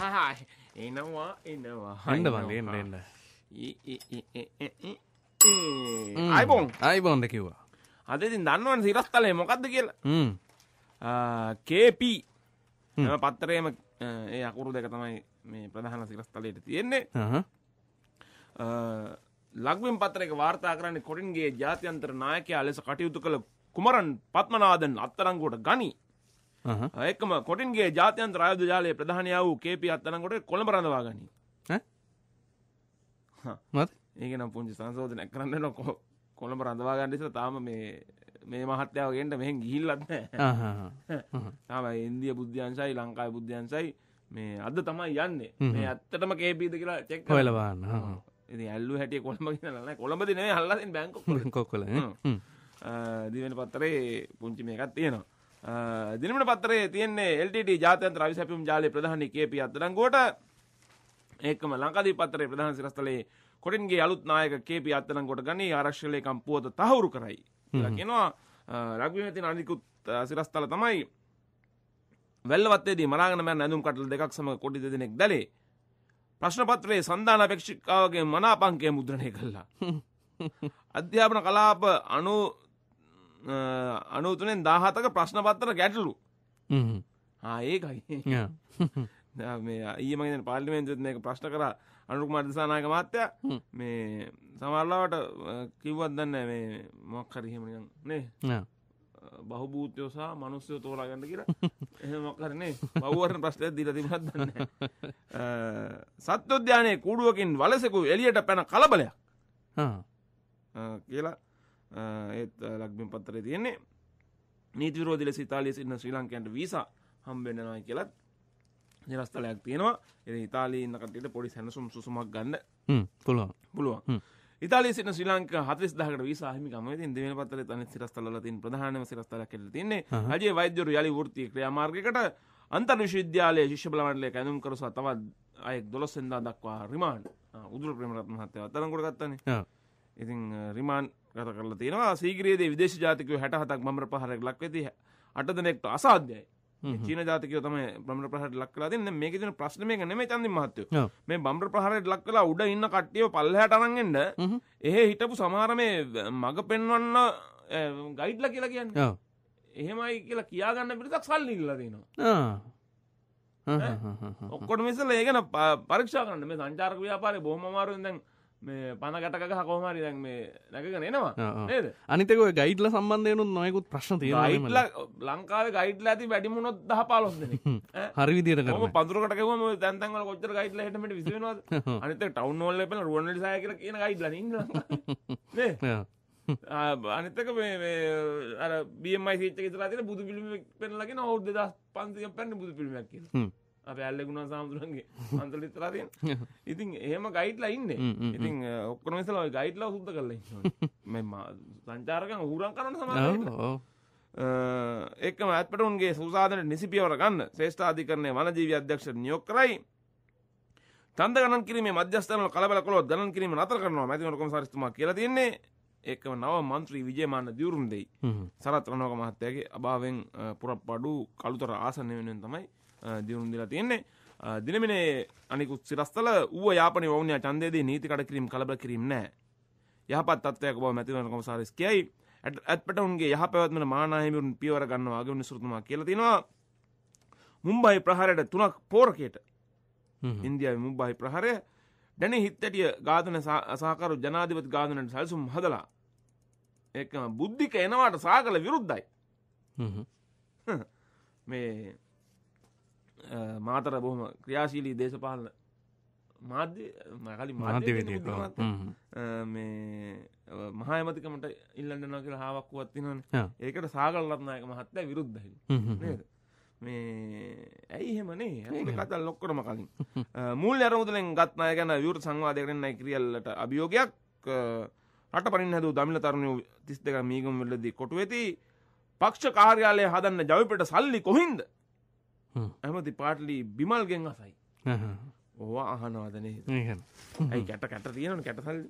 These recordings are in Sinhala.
එනවා එනවා හන්න බන්න එන්න එන්න අයිබෝන් අයිබෝන්ද කිව්වා අදතින් දන්නවන් සිරස්තලේ මොකක්ද කියලා කේප පත්තරයම ඒ අකුරු දෙක තමයි මේ ප්‍රධාන සිරස්තලයට තියෙන්නේ ලක්වෙන් පත්තරක වාර්තා කරන්නේ කොටින්ගේ ජාතියන්තර නායකයා ලෙස කටයුතු කළ කුමරන් පත්මනාදන් අත්තරංගුවට ගනී ඒකම uh-huh. කොටින්ගේ ජාත්‍යන්තර ආයුධ ජාලයේ ප්‍රධානයා වූ කේපී අත්අඩංගුවට කොළඹ රඳවා ගනී. ඈ? ඒක නම් පුංචි සංශෝධනයක් කරන්න වෙනවා කොළඹ රඳවා ගන්න ඉස්සර තාම මේ මේ මහත්තයාව ගෙන්න මෙහෙන් ගිහිල්ලත් නැහැ. Uh-huh, uh-huh. තාම ඉන්දියා බුද්ධ්‍යංශයි ලංකාවේ බුද්ධ්‍යංශයි මේ අද තමයි යන්නේ. මේ ඇත්තටම කේපීද කියලා චෙක් කරලා බලන්න. ඉතින් ඇල්ලු හැටිය කොළඹ ගිහිල්ලා නැහැ. කොළඹදී නෙමෙයි අල්ලලා තියෙන්නේ බැංකොක් වල. බැංකොක් වල. දිවෙන පත්‍රේ පුංචි මේකක් තියෙනවා. දිනමන පත්තරේ තියෙන්නේ LTT ජාත්‍යන්තර අවිසැපියුම් ජාලයේ ප්‍රධානී කේපී අත්අඩංගුවට ඒකම ලංකාදීප පත්තරේ ප්‍රධාන සිරස්තලයේ කොටින්ගේ අලුත් නායක කේපී අත්අඩංගුවට ගනී ආරක්ෂක ලේකම් පුවත තහවුරු කරයි කියලා කියනවා රග්බිමේ තියෙන අනිකුත් සිරස්තල තමයි වැල්ලවත්තේදී මරාගෙන මෑන් ඇඳුම් කටල දෙකක් සමග කොටි දෙදෙනෙක් දැලේ ප්‍රශ්න පත්‍රයේ සන්ධාන අපේක්ෂිකාවගේ මනාපංකය මුද්‍රණය කළා අධ්‍යාපන කලාප අනු අනුතුනෙන් දාහතක ප්‍රශ්නපත්තර ගැටලු ඒකයි ඊමගෙන පාලිමෙන්චත් මේක ප්‍රශ්ට කර අනුරුක් මර්දසානාක මත්තය මේ සමල්ලාවට කිව්වත් දන්න මේ මොක් කරහෙමනින් නේ බහුභූතයෝසා මනුස්සය තෝලාගන්න කියර එහමක්රනේ බවරන ප්‍රශ්ටය දිල තිමත් දන්න සත්‍යෝද්‍යානය කුඩුවකින් වලසකු එලියට පැන කලබලයක් කියලා ඒත් ලක්බින් පත්තරේ තියෙන්නේ නීති විරෝධී ලෙස ඉතාලියේ සිටින ශ්‍රී ලංකයන්ට වීසා හම්බ වෙනවා කියලා නිරස්තලයක් තියෙනවා. ඉතින් ඉතාලියේ ඉන්න කට්ටියට පොඩි සැනසුම් සුසුමක් ගන්න. හ්ම් පුළුවන්. පුළුවන්. ඉතාලියේ සිටින ශ්‍රී ලංකා 40000කට වීසා හිමිකම. ඉතින් දෙවෙනි පත්තරේ තනිත් සිරස්තලවල තියෙන ප්‍රධානම සිරස්තලයක් කියලා තින්නේ. රජයේ වෛද්‍යවරු යලි වෘත්ති ක්‍රියාමාර්ගයකට අන්තර් විශ්වවිද්‍යාලයේ ශිෂ්‍ය බල මණ්ඩලය කැඳුම් කරසවා තවත් අයෙක් 12 වෙනිදා දක්වා රිමාන්ඩ් උදුර ප්‍රේමරත්න මහත්තයා අත්අඩංගුවට ගත්තානේ. ඉතින් රිමාන්ඩ් ගත කරලා තියෙනවා සීග්‍රයේදේ විදේශ ජාතිකය හැට හතක් මම්‍ර පහරක් ලක්වෙති අට දෙනෙක්ට අසාධ්‍යයි චීන ජාතිකය තම බ්‍රමර ප්‍රහට ලක්ලා දෙන්න මේක තින ප්‍රශ්න මේක නෙමෙයි චන්දින් මහත්තයෝ මේ බම්බර ප්‍රහරයට ලක් කළා උඩ ඉන්න කට්ටිය පල්ලෙහාට අරන් එන්න එහෙ හිටපු සමහර මේ මග පෙන්වන්න ගයිඩ්ලා කියලා කියන්නේ එහෙමයි කියලා කියාගන්න පිරිසක් සල්ලි ඉල්ලලා දෙනවා ඔක්කොට මෙසල ඒගන පරක්ෂා කරන්න මේ සංචාරක ව්‍යාපාරය බොහමමාරුවෙන් දැන් මේ පන ගතක හකෝමරි දැන් මේ නැකගෙන එනවා නේද අනිතක ගයිඩ්ල සම්බන්ධයනු නොයකුත් ප්‍රශ්න තිය යිටල ලංකාව ගයිඩ්ල ඇති වැඩිමුණොත් දහ පාලොස් දෙන හරි විදිර පදුරටකම තැන්තන්ල කොච්චර ගයිඩ්ල හටමට විසවා අනිත ටවන්ෝල්ල පෙන රුවනට සයකර කියන ගයිඩ්ල අනිතක මේ අර බියමයි සිච්චක තරතින බුදු පිළිම පෙනලගෙන ඔවුද දස් පන්තිය පැන්න බුදු පිළිමයක් කියලා පැල්ලෙකුණ සාමුදුරන්ගේ අන්තල ඉතරා තියෙන ඉතින් එහෙම ගයිඩ්ලා ඉන්න ඉතින් ඔක්කොම ඉස්සලා ඔය ගයිඩ්ලා සුද්ධ කරලා ඉන්නවා මම සංචාරකයන් ඌරන් කරන සමහර එක්කම ඇත්පට උන්ගේ සූසාධනට නිසිපියවර ගන්න ශ්‍රේෂ්ඨාධිකරණය වනජීවි අධ්‍යක්ෂ නියෝග කරයි තන්ද ගණන් කිරීමේ මධ්‍යස්ථානවල කලබල කළොත් ගණන් කිරීම නතර කරනවා මැතිවරණ කොමසාරිස්තුමා කියලා තියෙන්නේ එක්කම නව මන්ත්‍රී විජේමාන දියුරුම් දෙයි සරත් රණවක මහත්තයාගේ අභාවෙන් පුරප්පඩු කළුතර ආසන වෙනුවෙන් තමයි දියුණු දෙලා තියෙන්නේ. දිනමිනේ අනිකුත් සිරස්තල ඌව යාපනයේ වවුනියා ඡන්දයේදී නීති කඩකිරීම කලබල කිරීම නැහැ. යහපත් තත්ත්වයක බව මැතිවරණ කොමසාරිස් කියයි. ඇත්පට උන්ගේ යහපැවැත්මන මානාහිමිවරුන් පියවර ගන්නවා වගේ උනිසුරුතුමා කියලා තිනවා. මුම්බයි ප්‍රහාරයට තුනක් පෝරකයට. ඉන්දියාවේ මුම්බයි ප්‍රහාරය ඩැනි හිත්තටිය ඝාතන සහකරු ජනාධිපති ඝාතනයට සැලසුම් හදලා ඒකම බුද්ධික එනවාට සාකල විරුද්ධයි. මේ මාතර බොහොම ක්‍රියාශීලී දේශපාලන මාධ්‍ය මකලි මාධ්‍ය මේ මහාමතිකමට ඉල්ලන්න නොකර හාවක්කුවත් තිනන ඒකට සාගල්ලත්නායක මහත්තය විරුද්ධහි මේ ඇයි හෙමනේ කතල් ලොක්කොටම කලින් මුල් ඇරමුතුලෙන් ගත්නාය ගැන විවර සංවාධයකරන්නයි ක්‍රියල්ලට අභියෝගයක් රට පරින් හැදූ දමිල තරුණයෝ තිස් දෙක මීගම් වෙලදී කොටු වෙති පක්ෂ කාර්යාලය හදන්න ජවිපට සල්ලි කොහින්ද ඇමති පාටලි බිමල්ගෙන් අසයි ඕවා අහනවදනේ ඇයි කැට කැට තියෙනන කැටසල්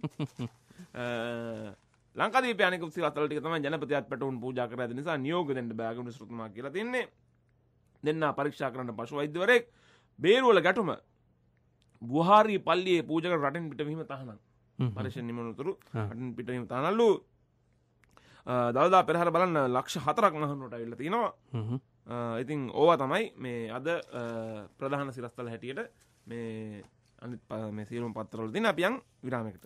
ලංකදේ පනක සිවතලට තම ජනපතිත් පටවුන් පූජාකර ඇති නිසා නියෝගදෙන්ට බෑගුණු ශෘතුම කියලා තින්නේ දෙන්න පරීක්ෂා කරන්න පශු වෛද්‍යවරෙක් බේරුවල ගැටුම බුහාරී පල්ලියේ පූජක රටෙන් පිටවීම තහනම් පරිශෙන් නිමනුතුරු රටින් පිටවීම තහනල්ලු දවදා පෙරහර බලන්න ලක්ෂ හතරක් මහනුවට ඇවිල්ලා තිනවා ඉතින් ඕවා තමයි මේ අද ප්‍රධාන සිරස්තල හැටියට මේ අනි මේ සීරුම් පත්තරවල දින අපියන් විරාමකට